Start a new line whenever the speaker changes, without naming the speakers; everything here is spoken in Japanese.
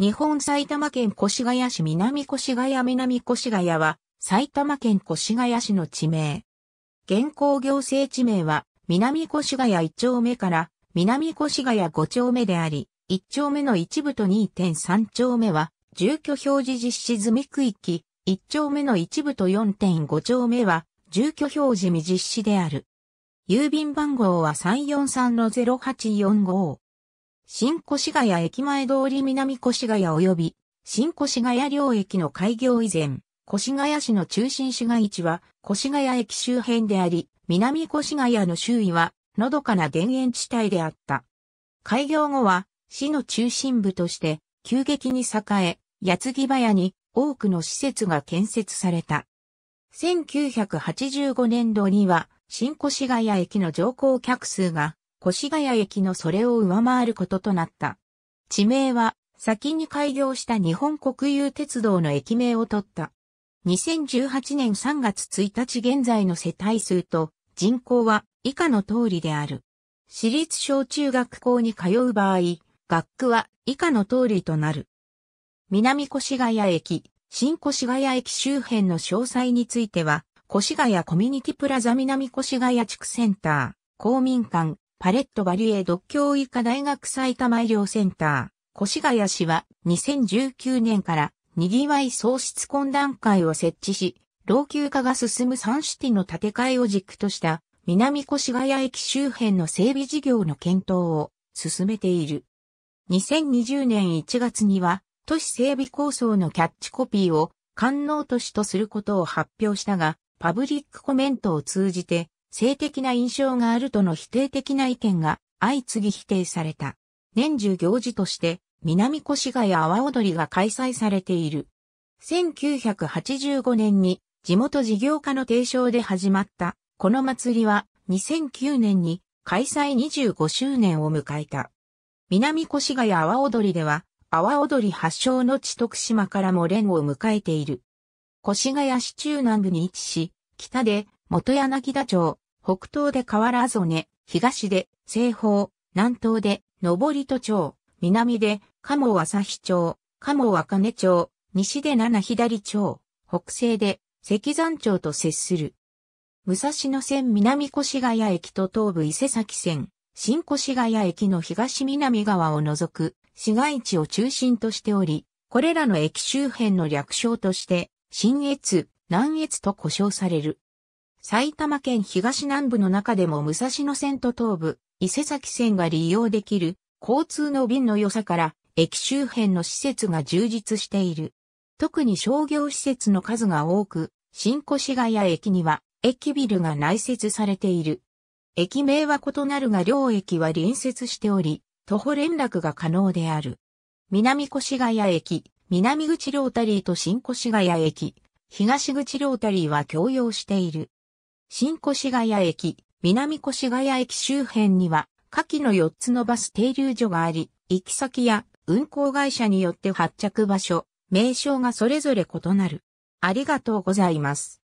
日本埼玉県越谷市南越谷南越谷は埼玉県越谷市の地名。現行行政地名は南越谷1丁目から南越谷5丁目であり、1丁目の一部と2.3丁目は住居表示実施済み区域、1丁目の一部と4.5丁目は住居表示未実施である。郵便番号は343-0845。新越谷駅前通り南越谷及び、新越谷両駅の開業以前、越谷市の中心市街地は、越谷駅周辺であり、南越谷の周囲は、のどかな田園地帯であった。開業後は、市の中心部として、急激に栄え、八木早に多くの施設が建設された。1985年度には、新越谷駅の乗降客数が越谷駅のそれを上回ることとなった。地名は、先に開業した日本国有鉄道の駅名を取った。2018年3月1日現在の世帯数と人口は以下の通りである。私立小中学校に通う場合、学区は以下の通りとなる。南越谷駅、新越谷駅周辺の詳細については、越谷コミュニティプラザ南越谷地区センター、公民館、パレットバリエ独協医科大学埼玉医療センター、越谷市は2019年からにぎわい創出懇談会を設置し、老朽化が進むサンシティの建て替えを軸とした南越谷駅周辺の整備事業の検討を進めている。2020年1月には都市整備構想のキャッチコピーを官能都市とすることを発表したが、パブリックコメントを通じて性的な印象があるとの否定的な意見が相次ぎ否定された。年中行事として南越谷阿波踊りが開催されている。1985年に地元事業家の提唱で始まったこの祭りは2009年に開催25周年を迎えた。南越谷阿波踊りでは阿波踊り発祥の地徳島からも連を迎えている。越谷市中南部に位置し、北で元柳田町、北東で河原曽根、東で西方、南東で上戸町、南で鴨日町、鴨若根町、西で七左町、北西で石山町と接する。武蔵野線南越谷駅と東武伊勢崎線、新越谷駅の東南側を除く市街地を中心としており、これらの駅周辺の略称として、新越、南越と呼称される。埼玉県東南部の中でも武蔵野線と東部、伊勢崎線が利用できる交通の便の良さから駅周辺の施設が充実している。特に商業施設の数が多く、新越谷駅には駅ビルが内設されている。駅名は異なるが両駅は隣接しており、徒歩連絡が可能である。南越谷駅、南口ロータリーと新越谷駅、東口ロータリーは共用している。新越谷駅、南越谷駅周辺には、下記の4つのバス停留所があり、行き先や運行会社によって発着場所、名称がそれぞれ異なる。ありがとうございます。